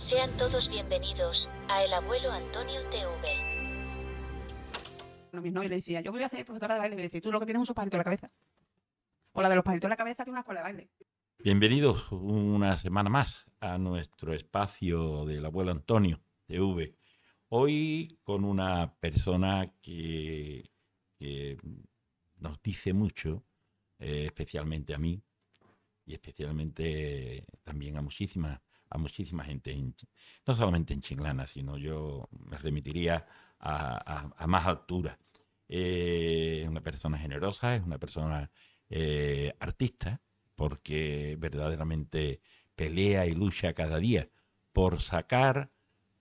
Sean todos bienvenidos a El Abuelo Antonio TV. Lo mismo, le decía, yo voy a ser profesora de baile. y le decía, tú lo que tienes es un palito en la cabeza. O la de los palitos en la cabeza tiene una escuela de baile. Bienvenidos una semana más a nuestro espacio del Abuelo Antonio TV. Hoy con una persona que, nos dice mucho, eh, especialmente a mí y especialmente también a muchísimas a muchísima gente, no solamente en Chinglana, sino yo me remitiría a, más altura. Es eh, una persona generosa, es una persona eh, artista, porque verdaderamente pelea y lucha cada día por sacar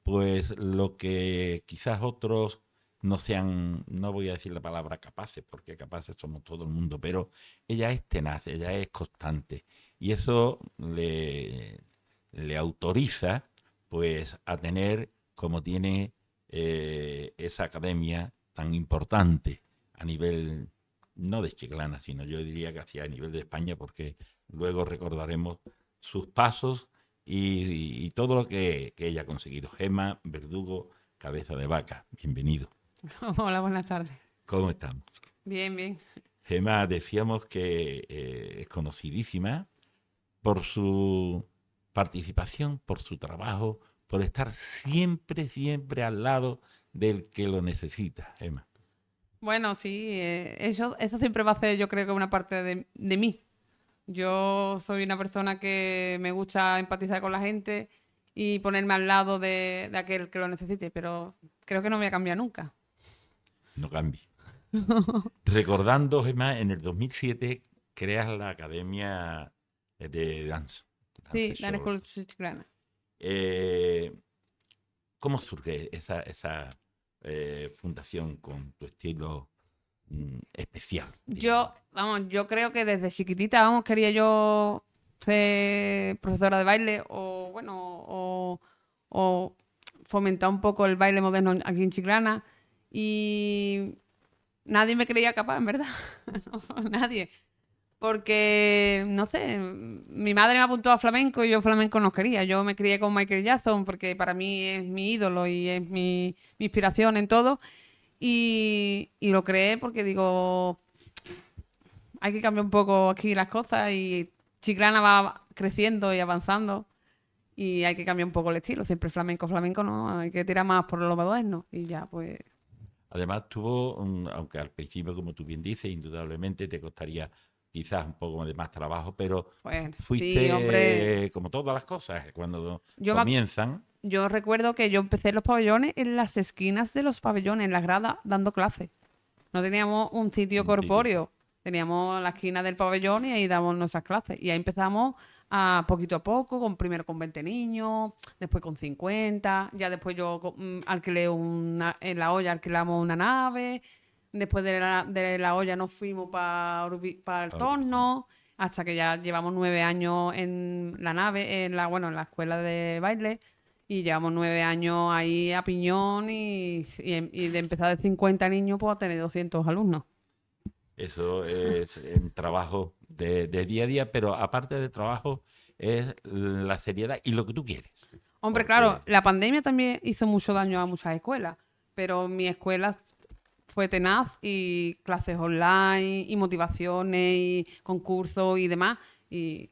pues lo que quizás otros no sean, no voy a decir la palabra capaces, porque capaces somos todo el mundo, pero ella es tenaz, ella es constante. Y eso le, le autoriza pues a tener como tiene eh, esa academia tan importante a nivel no de Chiclana, sino yo diría que hacia a nivel de España, porque luego recordaremos sus pasos y, todo lo que, ella ha conseguido. Gema, verdugo, cabeza de vaca, bienvenido. Hola, buenas tardes. ¿Cómo estamos? Bien, bien. Gema, decíamos que eh, es conocidísima por su participación, por su trabajo, por estar siempre, siempre al lado del que lo necesita, Emma. Bueno, sí, eh, eso, eso siempre va a ser yo creo que una parte de, mí. Yo soy una persona que me gusta empatizar con la gente y ponerme al lado de, aquel que lo necesite, pero creo que no voy a cambiar nunca. No cambie. Recordando, Emma, en el 2007 creas la Academia de Danza. Sí, Danes con Chiclana. Eh, ¿Cómo surge esa, eh, fundación con tu estilo mm, especial? Yo, vamos, yo creo que desde chiquitita, vamos, quería yo ser profesora de baile o, bueno, o, fomentar un poco el baile moderno aquí en Chiclana y nadie me creía capaz, en verdad. nadie porque, no sé, mi madre me apuntó a flamenco y yo flamenco no quería. Yo me crié con Michael Jackson porque para mí es mi ídolo y es mi, inspiración en todo. Y, lo creé porque digo, hay que cambiar un poco aquí las cosas y Chiclana va creciendo y avanzando y hay que cambiar un poco el estilo. Siempre flamenco, flamenco no, hay que tirar más por los no. y ya pues... Además tuvo, aunque al principio, como tú bien dices, indudablemente te costaría quizás un poco de más trabajo, pero fuiste como todas las cosas, cuando comienzan. Yo recuerdo que yo empecé los pabellones, en las esquinas de los pabellones, en la grada, dando clases. No teníamos un sitio corpóreo, teníamos la esquina del pabellón y ahí damos nuestras clases. Y ahí empezamos a poquito a poco, con primero con 20 niños, después con 50, ya después yo mm, alquilé una, en la olla alquilamos una nave, Después de la, de la olla nos fuimos para el torno, hasta que ya llevamos nueve años en la nave, en la, bueno, en la escuela de baile. Y llevamos nueve años ahí a piñón y, em, de empezar de 50 niños, pues a tener 200 alumnos. Eso es trabajo de, día a día, pero aparte de trabajo es la seriedad y lo que tú quieres. Hombre, claro, la pandemia también hizo mucho daño a muchas escuelas, pero mi escuela fue tenaz y clases online y motivaciones y concursos y demás. Y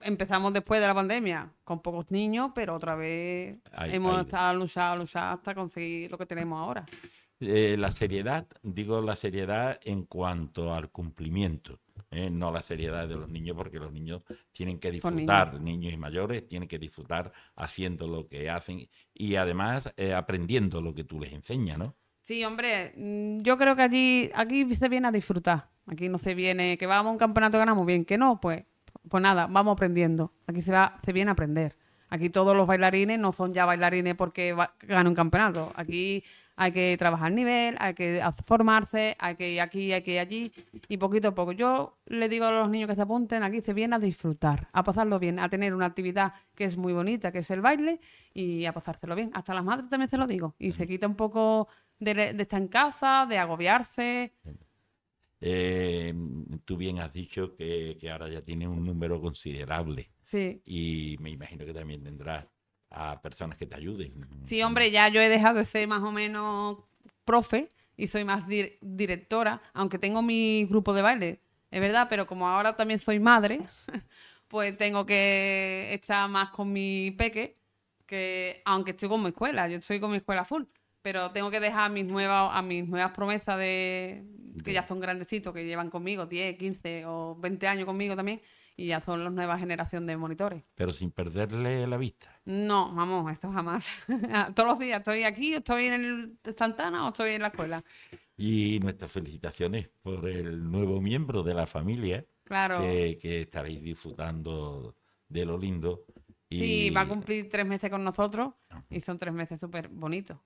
empezamos después de la pandemia con pocos niños, pero otra vez hemos estado luchando, hasta conseguir lo que tenemos ahora. Eh, la seriedad, digo la seriedad en cuanto al cumplimiento, eh, no la seriedad de los niños, porque los niños tienen que disfrutar, niños. y mayores, tienen que disfrutar haciendo lo que hacen y además eh, aprendiendo lo que tú les enseñas, ¿no? Sí, hombre, mm, yo creo que allí, aquí se viene a disfrutar. Aquí no se viene que vamos a un campeonato ganamos bien, que no, pues, pues nada, vamos aprendiendo. Aquí se va, se viene a aprender. Aquí todos los bailarines no son ya bailarines porque ganan un campeonato. Aquí hay que trabajar nivel, hay que formarse, hay que ir aquí, hay que ir allí y poquito a poco. Yo le digo a los niños que se apunten, aquí se viene a disfrutar, a pasarlo bien, a tener una actividad que es muy bonita, que es el baile y a pasárselo bien. Hasta las madres también se lo digo y se quita un poco de, estar en casa, de agobiarse. Eh, tú bien has dicho que, ahora ya tiene un número considerable. Sí. Y me imagino que también tendrás a personas que te ayuden. Sí, hombre, ya yo he dejado de ser más o menos profe y soy más directora, aunque tengo mi grupo de baile, es verdad, pero como ahora también soy madre, pues tengo que estar más con mi peque, que aunque estoy con mi escuela, yo estoy con mi escuela full pero tengo que dejar a mis nuevas, a mis nuevas promesas de que ya son grandecitos, que llevan conmigo 10, 15 o 20 años conmigo también, y ya son la nueva generación de monitores. Pero sin perderle la vista. No, vamos, esto jamás. Ah, todos los días estoy aquí, estoy en el Santana o estoy en la escuela. Y nuestras felicitaciones por el nuevo miembro de la familia. Que, que estaréis disfrutando de lo lindo Sí, va a cumplir tres meses con nosotros y son tres meses súper bonitos.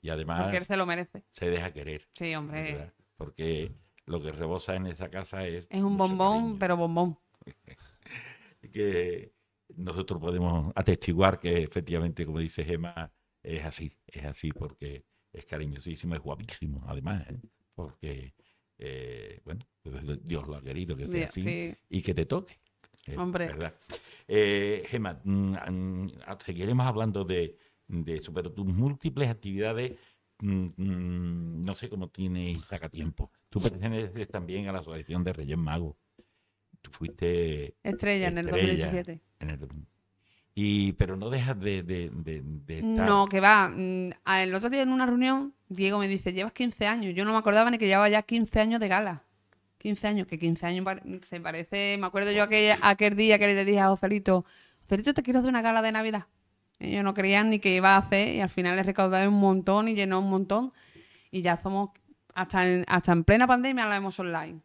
Y además... Porque se lo merece. Se deja querer. Sí, hombre. Porque lo que rebosa en esa casa es... Es un bombón, pero bombón. que nosotros podemos atestiguar que efectivamente, como dice Gemma, es así, es así porque es cariñosísimo, es guapísimo, además, ¿eh? porque, eh, bueno, pues Dios lo ha querido que sea así y que te toque. Eh, Hombre. ¿Verdad? Eh, Gemma, mm, mm, ah, seguiremos hablando de, de eso, pero tus múltiples actividades, mm, no sé cómo tienes saca tiempo. Tú perteneces también a la Asociación de Reyes Magos. Tú fuiste. Estrella, en el 2017. pero no dejas de, No, que va. El otro día en una reunión, Diego me dice: Llevas 15 años. Yo no me acordaba ni que llevaba ya 15 años de gala. 15 años, que 15 años se parece. Me acuerdo yo oh. aquel, aquel día que le dije a Ocelito, Ocelito, te quiero hacer una gala de Navidad. Ellos no creían ni que iba a hacer y al final les recaudé un montón y llenó un montón. Y ya somos, hasta en, hasta en plena pandemia la hemos online.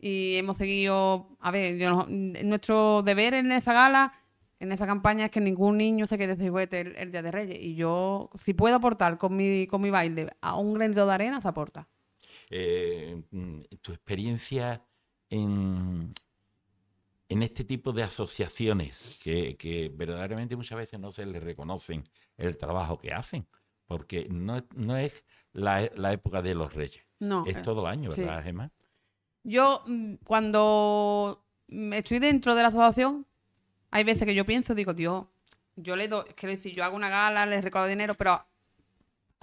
Y hemos seguido, a ver, nuestro deber en esa gala, en esa campaña es que ningún niño se quede sin el, Día de Reyes. Y yo, si puedo aportar con mi, con mi baile a un granito de arena, se aporta. Eh, mm, tu experiencia en, en este tipo de asociaciones que, verdaderamente muchas veces no se les reconocen el trabajo que hacen, porque no, no es la, época de los reyes, es eh, todo el año, ¿verdad, Gemma? Yo mm, cuando estoy dentro de la asociación, hay veces que yo pienso, digo, Dios, yo le doy, quiero decir, yo hago una gala, le recuerdo dinero, pero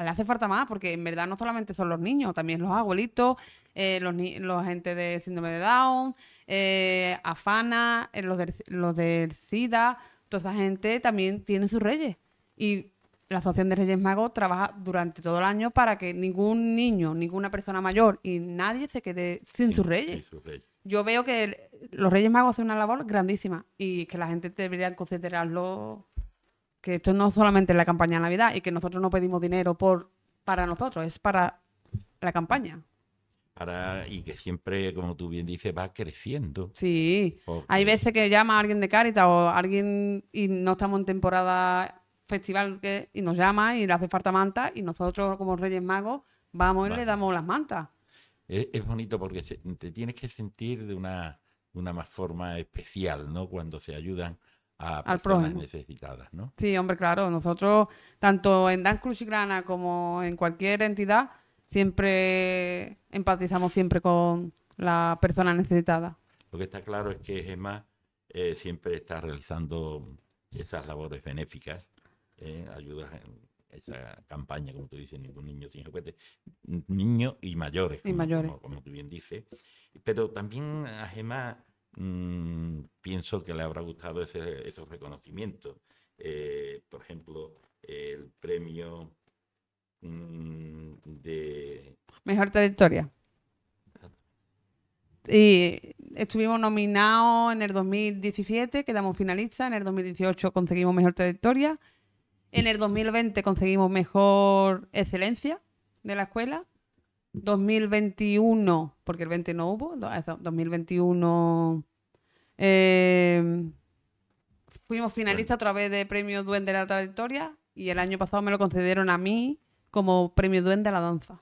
le hace falta más, porque en verdad no solamente son los niños, también los abuelitos, eh, los, los, gente de síndrome de Down, eh, afana, eh, los, del, los SIDA, toda esa gente también tiene sus reyes. Y la Asociación de Reyes Magos trabaja durante todo el año para que ningún niño, ninguna persona mayor y nadie se quede sin, sus reyes. Yo veo que los Reyes Magos hacen una labor grandísima y que la gente debería considerarlo que esto no solamente es la campaña de Navidad y que nosotros no pedimos dinero por, para nosotros, es para la campaña. Para, y que siempre, como tú bien dices, va creciendo. Sí, hay veces que llama a alguien de Caritas o alguien y no estamos en temporada festival que, y nos llama y le hace falta manta y nosotros como Reyes Magos vamos y le damos las mantas. Es, bonito porque te tienes que sentir de una, una más forma especial, ¿no? Cuando se ayudan a personas necesitadas, ¿no? Sí, hombre, claro. Nosotros, tanto en Dan Cruz y Grana como en cualquier entidad, siempre empatizamos siempre con la persona necesitada. Lo que está claro es que Gemma eh, siempre está realizando esas labores benéficas, eh, ayudas en esa campaña, como tú dices, ningún niño tiene juguete, niños y mayores, y como, mayores. como, tú bien dices. Pero también a Gemma Mm, pienso que le habrá gustado esos reconocimientos. Eh, por ejemplo, el premio mm, de... Mejor trayectoria. Y estuvimos nominados en el 2017, quedamos finalistas, en el 2018 conseguimos mejor trayectoria, en el 2020 conseguimos mejor excelencia de la escuela, 2021, porque el 20 no hubo, 2021 eh, fuimos finalistas a través de Premio Duende de la Trayectoria y el año pasado me lo concedieron a mí como Premio Duende de la Danza.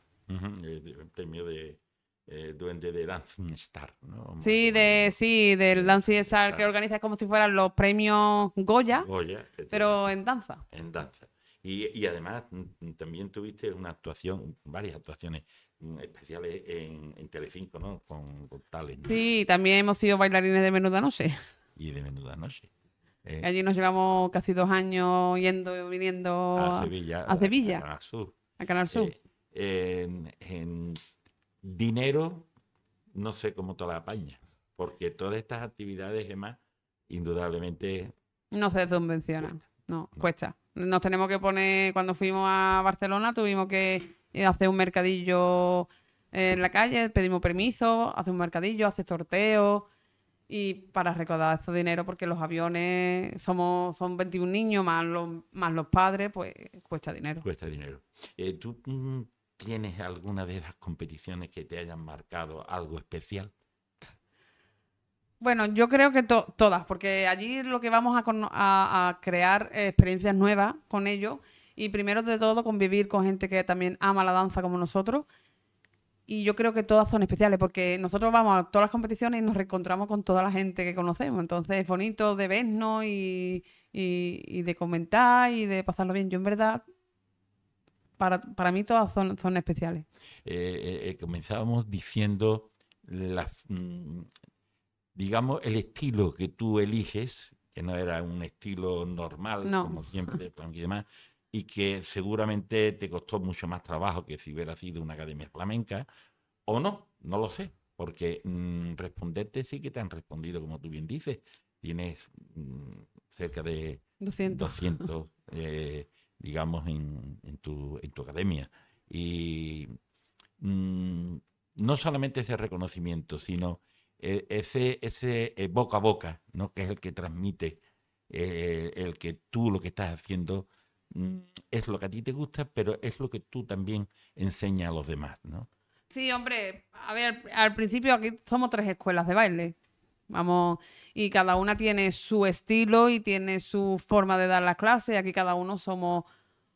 premio de eh, Duende de Dancing Star, Sí, de, sí, del Dancing Star, que organiza como si fueran los premios Goya, pero en danza. En danza. Y, y, además también tuviste una actuación, varias actuaciones especiales en, en Telecinco, ¿no? Con, tales. Sí, también hemos sido bailarines de menuda noche. Y de menuda noche. Eh, Allí nos llevamos casi dos años yendo y viniendo a Sevilla. A, Sevilla. A Canal Sur. A Canal Sur. Eh, en, dinero, no sé cómo toda la apaña, porque todas estas actividades, más, indudablemente... No se dónde no, no, cuesta. Nos tenemos que poner, cuando fuimos a Barcelona, tuvimos que eh, hace un mercadillo en la calle, pedimos permiso, hace un mercadillo, hace sorteo y para recaudar ese dinero porque los aviones somos son 21 niños más los más los padres pues cuesta dinero cuesta dinero eh, tú mm, tienes alguna de las competiciones que te hayan marcado algo especial bueno yo creo que todas porque allí lo que vamos a, crear experiencias nuevas con ellos y primero de todo, convivir con gente que también ama la danza como nosotros. Y yo creo que todas son especiales, porque nosotros vamos a todas las competiciones y nos reencontramos con toda la gente que conocemos. Entonces es bonito de vernos y, de comentar y de pasarlo bien. Yo en verdad para, mí todas son, especiales. Eh, eh, eh, comenzábamos diciendo, mm, digamos, el estilo que tú eliges, que no era un estilo normal, como siempre, y demás, y que seguramente te costó mucho más trabajo que si hubiera sido una academia flamenca, o no, no lo sé, porque mm, responderte sí que te han respondido, como tú bien dices, tienes mm, cerca de 200, eh, digamos, en, tu, academia. Y mm, no solamente ese reconocimiento, sino eh, ese, ese eh, boca a boca, ¿no? que es el que transmite, el que tú lo que estás haciendo Mm, es lo que a ti te gusta, pero es lo que tú también enseñas a los demás, ¿no? Sí, hombre, a ver, al principio aquí somos tres escuelas de baile. Vamos, y cada una tiene su estilo y tiene su forma de dar las clases. Aquí cada uno somos,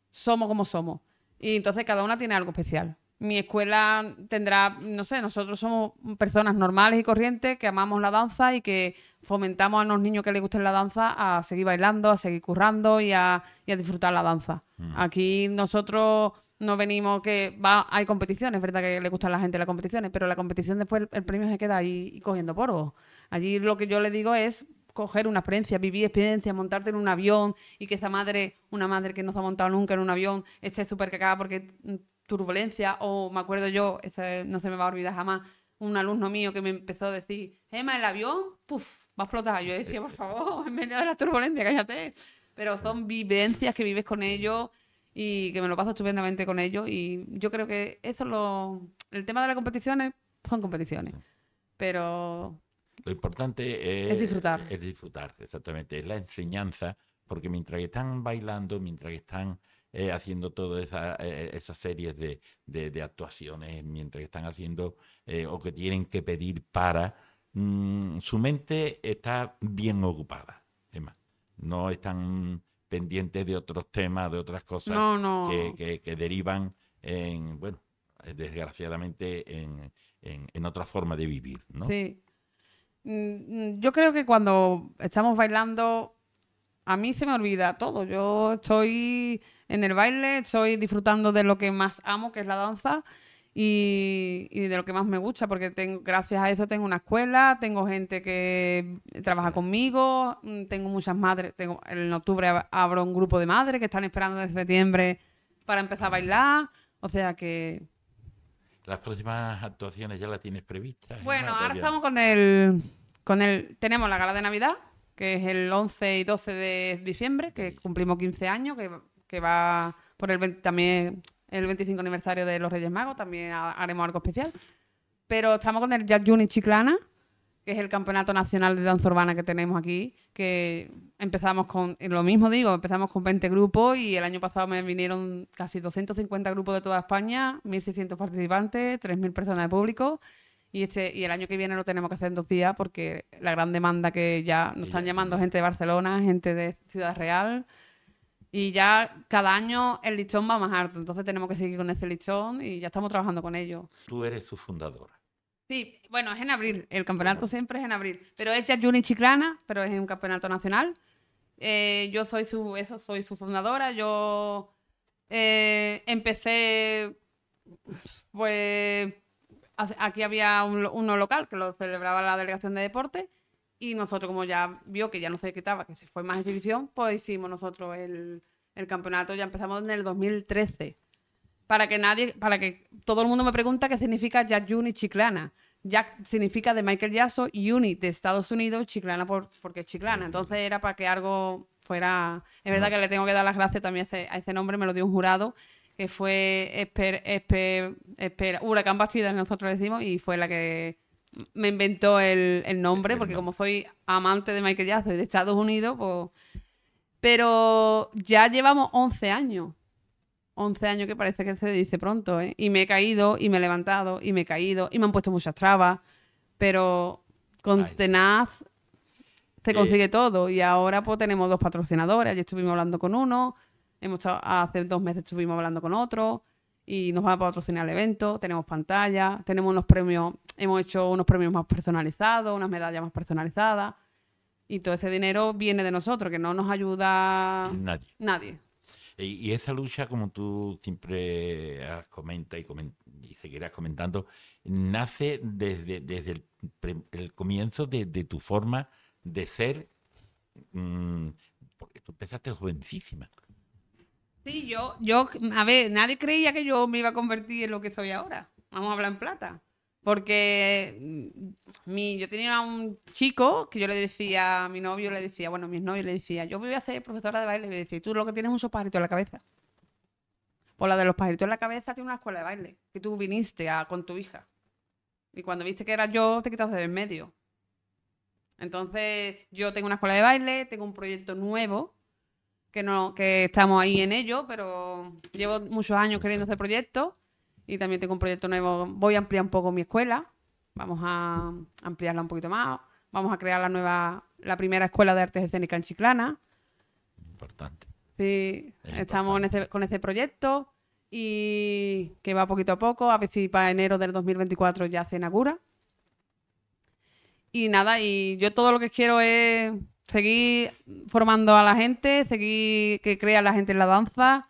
somos como somos. Y entonces cada una tiene algo especial mi escuela tendrá, no sé, nosotros somos personas normales y corrientes que amamos la danza y que fomentamos a los niños que les guste la danza a seguir bailando, a seguir currando y a, disfrutar la danza. Mm. Aquí nosotros no venimos que va, hay competiciones, verdad que le gusta a la gente las competiciones, pero la competición después el, premio se queda ahí cogiendo polvo. Allí lo que yo le digo es coger una experiencia, vivir experiencia, montarte en un avión y que esa madre, una madre que no se ha montado nunca en un avión, esté súper cagada porque turbulencia o me acuerdo yo, no se me va a olvidar jamás, un alumno mío que me empezó a decir, Emma, el avión, puff, va a explotar. Yo decía, por favor, en medio de la turbulencia, cállate. Pero son vivencias que vives con ellos y que me lo paso estupendamente con ellos y yo creo que eso es lo... El tema de las competiciones son competiciones, pero... Lo importante es, es disfrutar. Es disfrutar, exactamente. Es la enseñanza, porque mientras que están bailando, mientras que están eh, haciendo toda esa, eh, serie de, actuaciones mientras están haciendo eh, o que tienen que pedir para, mm, su mente está bien ocupada, Emma. No están pendientes de otros temas, de otras cosas Que, derivan en, bueno, desgraciadamente en, en otra forma de vivir, ¿no? Sí. Mm, mm, yo creo que cuando estamos bailando a mí se me olvida todo. Yo estoy en el baile, estoy disfrutando de lo que más amo, que es la danza, y, de lo que más me gusta, porque tengo, gracias a eso tengo una escuela, tengo gente que trabaja conmigo, mm, tengo muchas madres, tengo, en octubre abro un grupo de madres que están esperando desde septiembre para empezar a bailar, o sea que... Las próximas actuaciones ya las tienes previstas. ¿eh? Bueno, ahora estamos con el, con el... Tenemos la gala de Navidad, que es el 11 y 12 de diciembre, que cumplimos 15 años, que, va por el también el 25 aniversario de los Reyes Magos, también haremos algo especial. Pero estamos con el Jack Juni Chiclana, que es el campeonato nacional de danza urbana que tenemos aquí, que empezamos con, lo mismo digo, empezamos con 20 grupos y el año pasado me vinieron casi 250 grupos de toda España, 1.600 participantes, 3.000 personas de público y, este, y el año que viene lo tenemos que hacer en dos días porque la gran demanda que ya nos están llamando gente de Barcelona, gente de Ciudad Real. Y ya cada año el listón va más alto. Entonces tenemos que seguir con ese listón y ya estamos trabajando con ellos. Tú eres su fundadora. Sí, bueno, es en abril. El campeonato siempre es en abril. Pero es ya Juni Chiclana, pero es un campeonato nacional. Eh, yo soy su, eso, soy su fundadora. Yo eh, empecé, pues aquí había uno local que lo celebraba la delegación de deporte y nosotros, como ya vio que ya no se quitaba, que se fue más exhibición, pues hicimos nosotros el, campeonato, ya empezamos en el 2013. Para que nadie, para que todo el mundo me pregunta qué significa Jack Juni Chiclana. Jack significa de Michael Yasso, Juni de Estados Unidos, Chiclana por, porque es Chiclana. Entonces era para que algo fuera... Es verdad que le tengo que dar las gracias también a ese, a ese nombre, me lo dio un jurado que fue esper, esper, esper, Huracán Bastida, nosotros decimos, y fue la que me inventó el, nombre, porque como soy amante de Michael Jackson y de Estados Unidos, pues... Pero ya llevamos 11 años. 11 años que parece que se dice pronto, ¿eh? Y me he caído, y me he levantado, y me he caído, y me han puesto muchas trabas, pero con tenaz se consigue todo. Y ahora pues tenemos dos patrocinadores, y estuvimos hablando con uno, Hemos estado, hace dos meses estuvimos hablando con otro y nos va a patrocinar el evento, tenemos pantalla, tenemos unos premios, hemos hecho unos premios más personalizados, unas medallas más personalizadas. Y todo ese dinero viene de nosotros, que no nos ayuda nadie. Y, esa lucha, como tú siempre has comentado y, seguirás comentando, nace desde, desde el, comienzo de, tu forma de ser. Mm, porque tú empezaste jovencísima. Sí, yo, yo, a ver, nadie creía que yo me iba a convertir en lo que soy ahora. Vamos a hablar en plata. Porque mm, mi, yo tenía un chico que yo le decía, a mi novio le decía, bueno, mis novios le decía, yo voy a ser profesora de baile. Y le decía, tú lo que tienes es un pajaritos en la cabeza. Por la de los pajaritos en la cabeza tiene una escuela de baile, que tú viniste con tu hija. Y cuando viste que era yo, te quitaste de en medio. Entonces, yo tengo una escuela de baile, tengo un proyecto nuevo que, no, que estamos ahí en ello, pero llevo muchos años queriendo hacer proyectos y también tengo un proyecto nuevo. Voy a ampliar un poco mi escuela, vamos a ampliarla un poquito más, vamos a crear la nueva, la primera escuela de artes escénicas en Chiclana. Importante. Sí, estamos con ese proyecto y que va poquito a poco, a ver si para enero del 2024 ya se inaugura. Y nada, y yo todo lo que quiero es seguir formando a la gente, seguir que crea la gente en la danza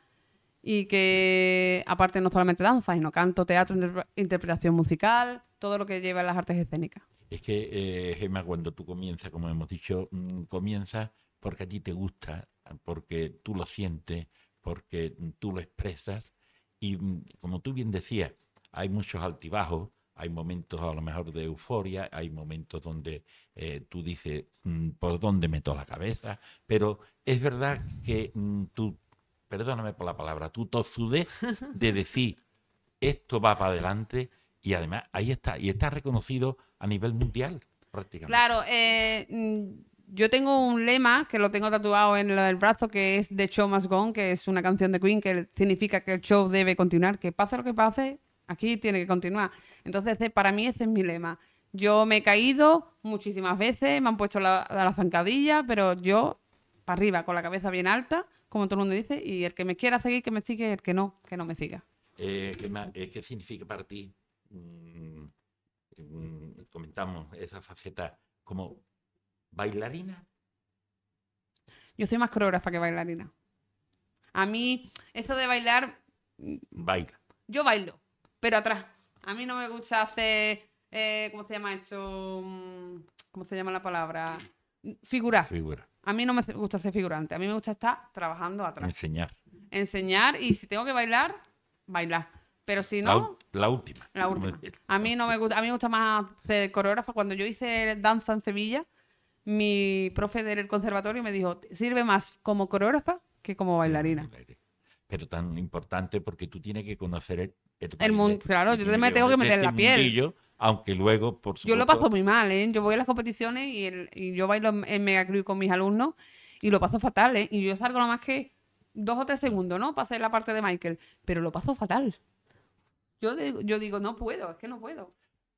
y que aparte no solamente danza, sino canto, teatro, interpretación musical, todo lo que lleva a las artes escénicas. Es que, eh, Gemma, cuando tú comienzas, como hemos dicho, mm, comienzas porque a ti te gusta, porque tú lo sientes, porque tú lo expresas y mm, como tú bien decías, hay muchos altibajos, hay momentos a lo mejor de euforia, hay momentos donde eh, tú dices, mm, ¿por dónde meto la cabeza? Pero es verdad que mm, tú, perdóname por la palabra, tu tozudez de decir, esto va para adelante y además ahí está, y está reconocido a nivel mundial prácticamente. Claro, eh, mm, yo tengo un lema que lo tengo tatuado en el brazo que es The Show Must Go, que es una canción de Queen que significa que el show debe continuar, que pase lo que pase, aquí tiene que continuar. Entonces, para mí ese es mi lema. Yo me he caído muchísimas veces, me han puesto la, zancadilla, pero yo para arriba, con la cabeza bien alta, como todo el mundo dice, y el que me quiera seguir, que me siga, y el que no, que no me siga. Eh, eh, ¿qué, significa para ti? Mm, mm, comentamos esa faceta como bailarina. Yo soy más coreógrafa que bailarina. A mí, eso de bailar. Mm, Baila. Yo bailo, pero atrás. A mí no me gusta hacer. Eh, ¿Cómo se llama esto? Mm, ¿Cómo se llama la palabra? Figurar. Figura. A mí no me gusta hacer figurante. A mí me gusta estar trabajando atrás. Enseñar. Enseñar y si tengo que bailar, bailar. Pero si no. La, última. La última. A mí no me gusta. A mí me gusta más hacer coreógrafa. Cuando yo hice danza en Sevilla, mi profe del conservatorio me dijo: sirve más como coreógrafa que como bailarina pero tan importante porque tú tienes que conocer el, el, mundo. Claro, yo también me tengo que meter la piel. aunque luego, por supuesto. Yo lo paso muy mal, ¿eh? Yo voy a las competiciones y, yo bailo en Mega con mis alumnos y lo paso fatal, ¿eh? Y yo salgo nada más que dos o tres segundos, ¿no? Para hacer la parte de Michael, pero lo paso fatal. Yo, yo digo, no puedo, es que no puedo.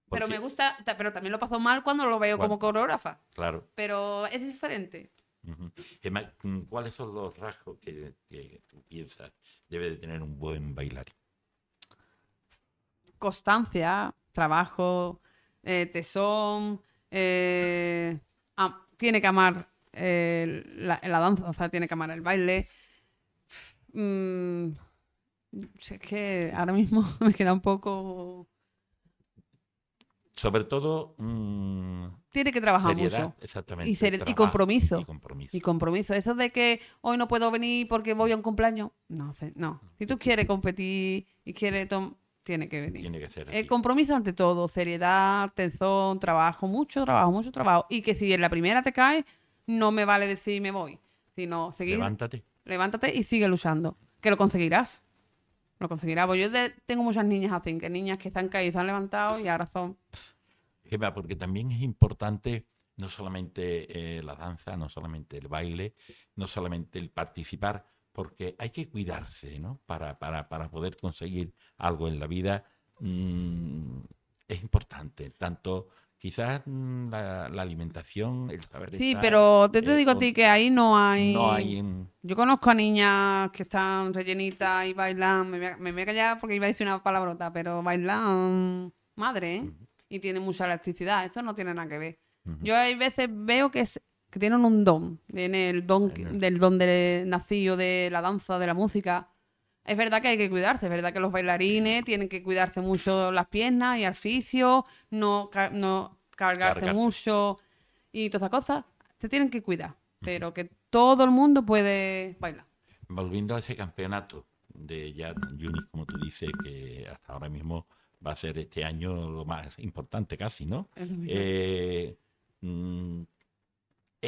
Pero me gusta, pero también lo paso mal cuando lo veo como coreógrafa. Claro. Pero es diferente. Mm, ¿cuáles son los rasgos que, tú piensas debe de tener un buen bailarín? Constancia, trabajo, eh, tesón, eh, tiene que amar eh, la, danza, o sea, tiene que amar el baile. Mm, que ahora mismo me queda un poco sobre todo... Mm, tiene que trabajar seriedad, Y, compromiso. y, compromiso. Eso de que hoy no puedo venir porque voy a un cumpleaños. No, no. Si tú quieres competir y quieres... Tiene que venir. Tiene que ser. El compromiso ante todo. Seriedad, atención, trabajo, mucho trabajo, mucho trabajo. Y que si en la primera te caes, no me vale decir me voy. Sino seguir... Levántate. Levántate y sigue luchando. Que lo conseguirás lo conseguirá. Pues yo tengo muchas niñas así, que niñas que están caídas, han levantado y ahora son... Eva, porque también es importante no solamente eh, la danza, no solamente el baile, no solamente el participar, porque hay que cuidarse, ¿no? Para, para, poder conseguir algo en la vida. Mm, es importante, tanto Quizás mm, la, alimentación, el saber de Sí, pero te, te eh, digo a ti que ahí no hay. Yo conozco a niñas que están rellenitas y bailan. Me, me voy a callar porque iba a decir una palabrota, pero bailan madre, ¿eh? Y tienen mucha elasticidad. Esto no tiene nada que ver. Yo hay veces veo que que tienen un don, tienen el don del don de nacido de la danza, de la música, es verdad que hay que cuidarse, es verdad que los bailarines tienen que cuidarse mucho las piernas y el no, no cargarse, mucho y todas esas cosas. Se tienen que cuidar, pero que todo el mundo puede bailar. Volviendo a ese campeonato de ya Yunis, como tú dices, que hasta ahora mismo va a ser este año lo más importante casi, ¿no? Es, eh, mm,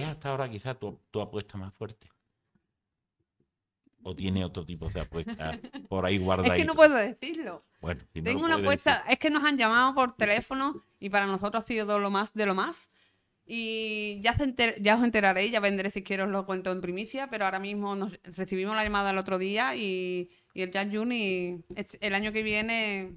hasta ahora quizá tu apuesta más fuerte o tiene otro tipo de apuesta por ahí guardada. Es que no puedo decirlo. Bueno, tengo una apuesta, es que nos han llamado por teléfono y para nosotros ha sido lo más de lo más. Y ya, ya os enteraré ya vendré si quiero os lo cuento en primicia, pero ahora mismo nos recibimos la llamada el otro día y, el Jan Juni el año que viene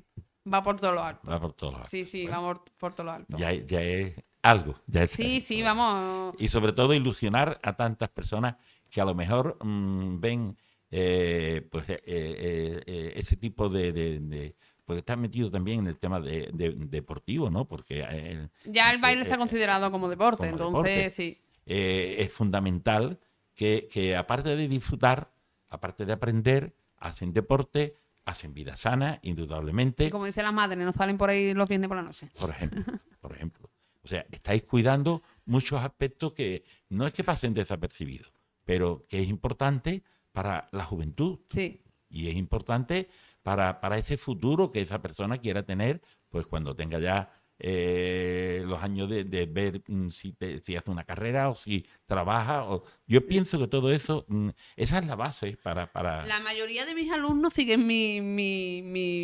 va por todo lo alto. Va por todo lo alto. Sí, sí, vamos va por, todo lo alto. Ya, ya es algo. Ya es, sí, sí, vamos. Y sobre todo ilusionar a tantas personas que a lo mejor mm, ven eh, pues, eh, eh, ese tipo de, ...pues de porque está metido también en el tema de, deportivo, ¿no? Porque ya el baile está considerado como deporte, entonces sí. es fundamental que, que, aparte de disfrutar, aparte de aprender, hacen deporte, hacen vida sana, indudablemente. como dice la madre, no salen por ahí los viernes por la noche. Por ejemplo, por ejemplo. O sea, estáis cuidando muchos aspectos que no es que pasen desapercibidos, pero que es importante para la juventud. Sí. Y es importante para, para ese futuro que esa persona quiera tener, pues cuando tenga ya eh, los años de, ver mm, si, si, hace una carrera o si trabaja. O... Yo pienso que todo eso, mm, esa es la base para, La mayoría de mis alumnos siguen mi, mi,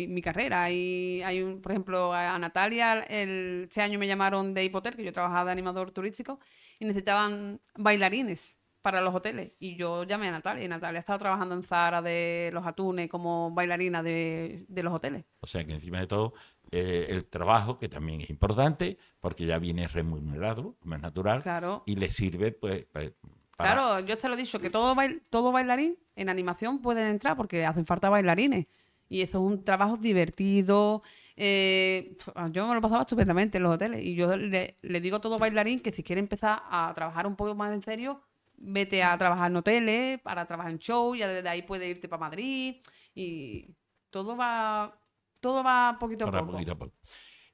mi, carrera. Y hay un, por ejemplo, a Natalia, el, este año me llamaron de Hipotel, que yo trabajaba de animador turístico, y necesitaban bailarines para los hoteles. Y yo llamé a Natalia y Natalia estaba trabajando en Zara de los atunes como bailarina de, los hoteles. O sea que encima de todo, eh, el trabajo, que también es importante, porque ya viene remunerado, como es natural, claro. y le sirve pues... pues para... Claro, yo te lo he dicho, que todo, bail todo bailarín en animación pueden entrar porque hacen falta bailarines. Y eso es un trabajo divertido. Eh, yo me lo pasaba estupendamente en los hoteles. Y yo le, le digo a todo bailarín que si quiere empezar a trabajar un poco más en serio, vete a trabajar en hoteles, para trabajar en show, ya desde ahí puedes irte para Madrid y todo va, todo va poquito a poco. Poquito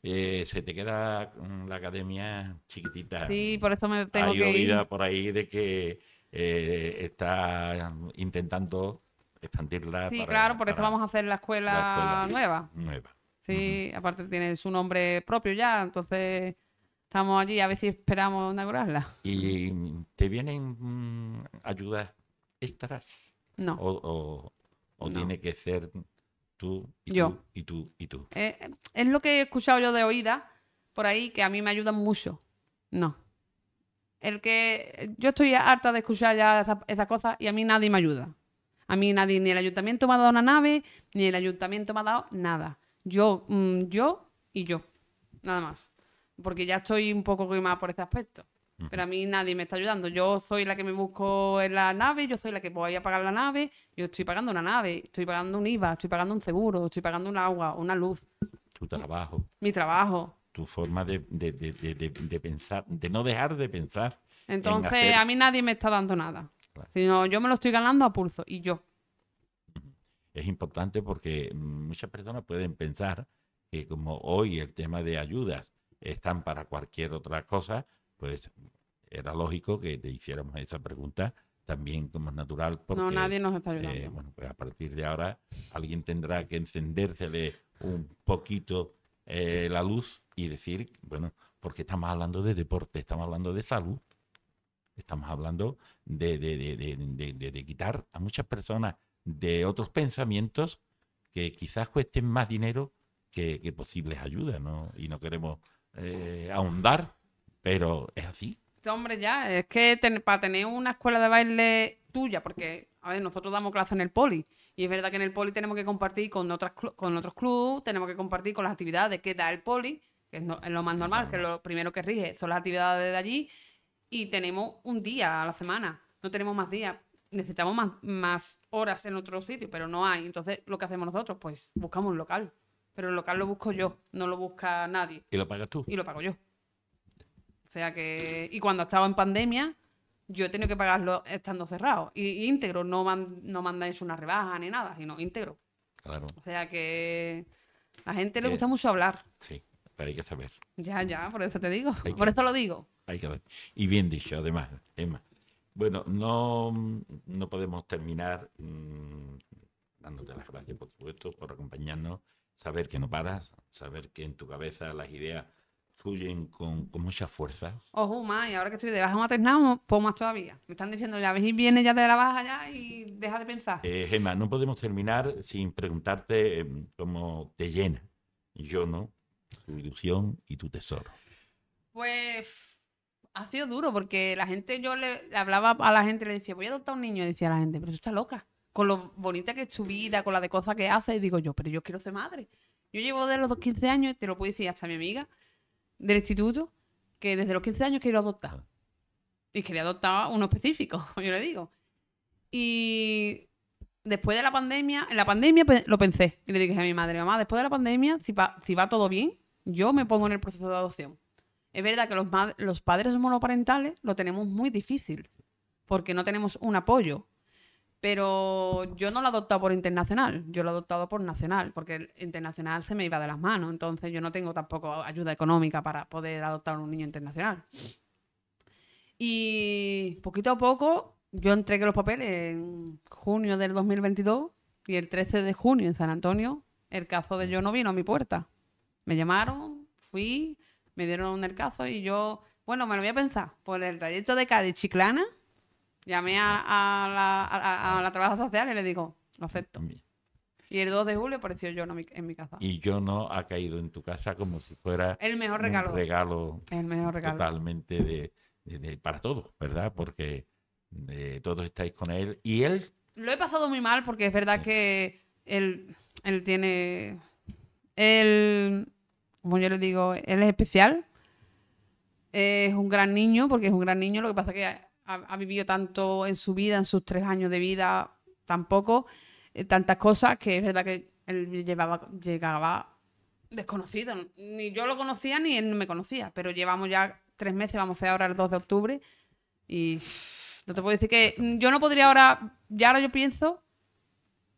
eh, se te queda mm, la academia chiquitita. Sí, por eso me tengo Hay que por ahí de que eh, está intentando expandirla. Sí, claro, por eso vamos a hacer la escuela, nueva. Nueva. Sí, aparte tiene su nombre propio ya, entonces Estamos allí a veces si esperamos inaugurarla. ¿Y te vienen mm, ayudas extras? No. ¿O, tiene que ser tú y yo. tú y tú y tú? Eh, es lo que he escuchado yo de oída por ahí que a mí me ayudan mucho. No. El que yo estoy harta de escuchar ya esas esa cosas y a mí nadie me ayuda. A mí nadie, ni el ayuntamiento me ha dado una nave, ni el ayuntamiento me ha dado nada. Yo, mm, yo y yo. Nada más porque ya estoy un poco quemada por ese aspecto. Pero a mí nadie me está ayudando. Yo soy la que me busco en la nave, yo soy la que voy a pagar la nave, yo estoy pagando una nave, estoy pagando un IVA, estoy pagando un seguro, estoy pagando un agua, una luz. Tu trabajo. Mi trabajo. Tu forma de, pensar, de no dejar de pensar. Entonces, a mí nadie me está dando nada. Sino yo me lo estoy ganando a pulso y yo. Es importante porque muchas personas pueden pensar que como hoy el tema de ayudas están para cualquier otra cosa, pues era lógico que te hiciéramos esa pregunta también como es natural. Porque, no, nadie nos eh, bueno, pues a partir de ahora alguien tendrá que de un poquito eh, la luz y decir, bueno, porque estamos hablando de deporte, estamos hablando de salud, estamos hablando de, de, quitar a muchas personas de otros pensamientos que quizás cuesten más dinero que, que posibles ayudas, ¿no? Y no queremos eh, ahondar, pero es así. Hombre, ya, es que para tener una escuela de baile tuya, porque, a ver, nosotros damos clases en el poli, y es verdad que en el poli tenemos que compartir con, otras, con otros clubes, tenemos que compartir con las actividades que da el poli, que es, lo más normal, que es lo primero que rige, son las actividades de allí, y tenemos un día a la semana, no tenemos más días, necesitamos más, más horas en otro sitio, pero no hay. Entonces, lo que hacemos nosotros, pues buscamos un local. Pero el local lo busco yo, no lo busca nadie. ¿Y lo pagas tú? Y lo pago yo. O sea que. Y cuando estaba en pandemia, yo he tenido que pagarlo estando cerrado. Y, íntegro, no, no mandáis una rebaja ni nada, sino íntegro. Claro. O sea que. A la gente le gusta mucho hablar. Sí, pero hay que saber. Ya, ya, por eso te digo. por eso lo digo. Hay que ver. Y bien dicho, además, Emma. Bueno, no, no podemos terminar mm, dándote las gracias, por supuesto, por acompañarnos saber que no paras, saber que en tu cabeza las ideas fluyen con, mucha fuerza. Ojo, ma, y ahora que estoy de baja maternal, pues más todavía. Me están diciendo, ya ves, viene ya de la baja ya y deja de pensar. Eh, Gemma, no podemos terminar sin preguntarte em, cómo te llena, y yo no, tu ilusión y tu tesoro. Pues ha sido duro porque la gente, yo le, hablaba a la gente, le decía, voy a adoptar un niño, y decía la gente, pero tú estás loca con lo bonita que es tu vida, con la de cosas que haces, digo yo, pero yo quiero ser madre. Yo llevo desde los 15 años, y te lo puedo decir hasta mi amiga del instituto, que desde los 15 años quiero adoptar. Ah. Y quería adoptar uno específico, yo le digo. Y después de la pandemia, en la pandemia lo pensé y le dije a mi madre, mamá, después de la pandemia, si, si va todo bien, yo me pongo en el proceso de adopción. Es verdad que los, los padres monoparentales lo tenemos muy difícil, porque no tenemos un apoyo pero yo no lo he adoptado por internacional, yo lo he adoptado por nacional, porque el internacional se me iba de las manos, entonces yo no tengo tampoco ayuda económica para poder adoptar un niño internacional. Y poquito a poco yo entregué los papeles en junio del 2022 y el 13 de junio en San Antonio el caso de yo no vino a mi puerta. Me llamaron, fui, me dieron el caso y yo, bueno, me lo voy a pensar, por el trayecto de Cádiz Chiclana Llamé a, la, a, trabajadora social y le digo, lo acepto. Y el 2 de julio apareció yo en mi, casa. Y yo no ha caído en tu casa como si fuera el mejor regalo. regalo el mejor regalo. Totalmente para todos, ¿verdad? Porque eh, todos estáis con él. Y él... Lo he pasado muy mal porque es verdad que él, él tiene... Él, como yo le digo, él es especial. Es un gran niño porque es un gran niño. Lo que pasa es que ha, vivido tanto en su vida, en sus tres años de vida, tampoco, eh, tantas cosas que es verdad que él llevaba, llegaba desconocido. Ni yo lo conocía ni él me conocía, pero llevamos ya tres meses, vamos a hacer ahora el 2 de octubre y no te puedo decir que yo no podría ahora, ya ahora yo pienso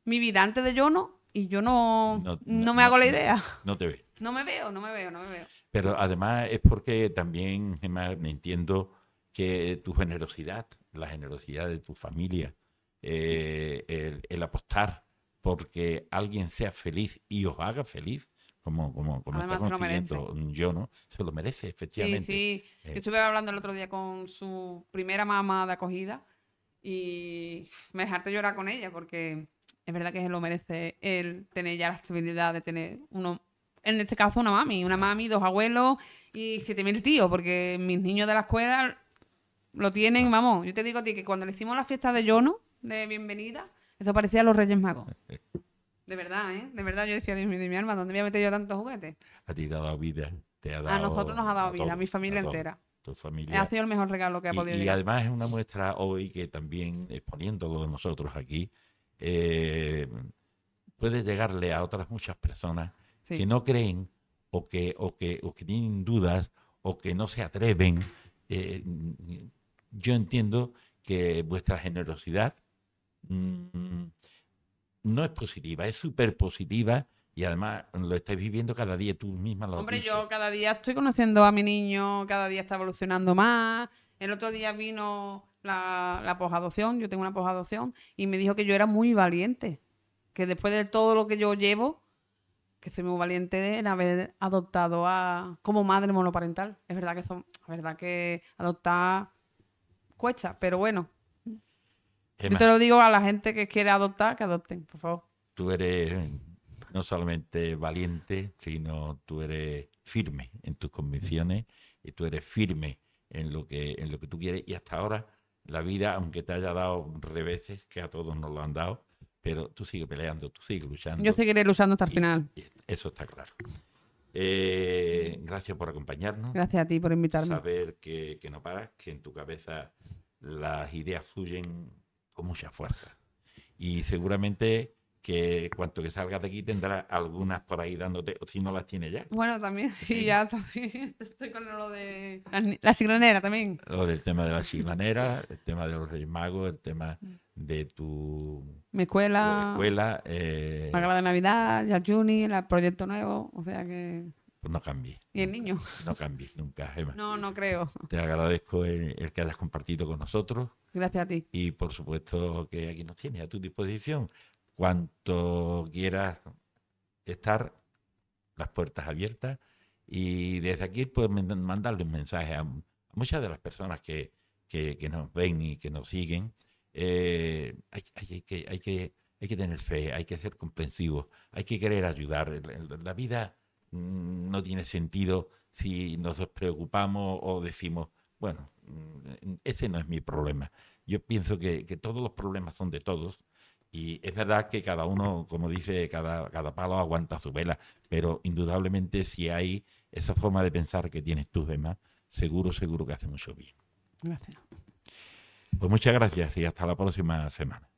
mi vida antes de yo no y yo no, no, me hago la idea. No te veo. No me veo, no me veo, no me veo. Pero además es porque también, Gemma, me entiendo que tu generosidad, la generosidad de tu familia, eh, el, el, apostar porque alguien sea feliz y os haga feliz, como, como, como está mm, yo, ¿no? Se lo merece, efectivamente. Sí, eh, estuve hablando el otro día con su primera mamá de acogida y me dejaste llorar con ella porque es verdad que se lo merece el tener ya la estabilidad de tener uno, en este caso una mami, una mami, dos abuelos y siete mil tíos, porque mis niños de la escuela lo tienen, ah. vamos, yo te digo a ti que cuando le hicimos la fiesta de Yono, de bienvenida, eso parecía a los Reyes Magos. De verdad, ¿eh? De verdad, yo decía, Dios mío, de mi alma, ¿dónde voy a meter yo tantos juguetes? A ti te ha dado vida. a nosotros nos ha dado vida, a mi familia entera. Tu familia. Ha sido el mejor regalo que ha podido Y además es una muestra hoy que también, exponiéndolo de nosotros aquí, eh, puede llegarle a otras muchas personas que no creen o que, o, que, tienen dudas o que no se atreven. Eh, yo entiendo que vuestra generosidad mm, no es positiva, es súper positiva y además lo estáis viviendo cada día, tú misma lo Hombre, yo cada día estoy conociendo a mi niño, cada día está evolucionando más. El otro día vino la, la yo tengo una posadopción, y me dijo que yo era muy valiente, que después de todo lo que yo llevo, que soy muy valiente en haber adoptado a como madre monoparental. Es verdad que son, es verdad que adoptar pero bueno. Yo te lo digo a la gente que quiere adoptar, que adopten, por favor. Tú eres no solamente valiente, sino tú eres firme en tus convicciones y tú eres firme en lo que, en lo que tú quieres. Y hasta ahora, la vida, aunque te haya dado reveses, que a todos nos lo han dado, pero tú sigues peleando, tú sigues luchando. Yo seguiré luchando hasta el final. eso está claro. Eh, gracias por acompañarnos. Gracias a ti por invitarme. Saber que no paras, que en tu cabeza las ideas fluyen con mucha fuerza. Y seguramente que cuanto que salgas de aquí tendrás algunas por ahí dándote, o si no las tiene ya. Bueno, también, sí, ¿Eh? ya también estoy con lo de la siglanera también. Lo del tema de la siglanera, el tema de los Reyes Magos, el tema de tu... Mi escuela. escuela. Eh... La de Navidad, ya Juni, el proyecto nuevo, o sea que... Pues no cambies. Y el niño. No cambies nunca, Gemma. No, no creo. Te agradezco el, el, que hayas compartido con nosotros. Gracias a ti. Y por supuesto que aquí nos tienes a tu disposición Cuanto quieras estar, las puertas abiertas. Y desde aquí, pues mandarle un mensaje a muchas de las personas que, que, nos ven y que nos siguen. Eh, hay, que, hay, que, hay que tener fe, hay que ser comprensivos, hay que querer ayudar. La, vida mm, no tiene sentido si nos preocupamos o decimos, bueno, mm, ese no es mi problema. Yo pienso que todos los problemas son de todos y es verdad que cada uno, como dice, cada, cada palo aguanta su vela, pero indudablemente si hay esa forma de pensar que tienes tú, demás, seguro, seguro que hace mucho bien. Gracias. Pues muchas gracias y hasta la próxima semana.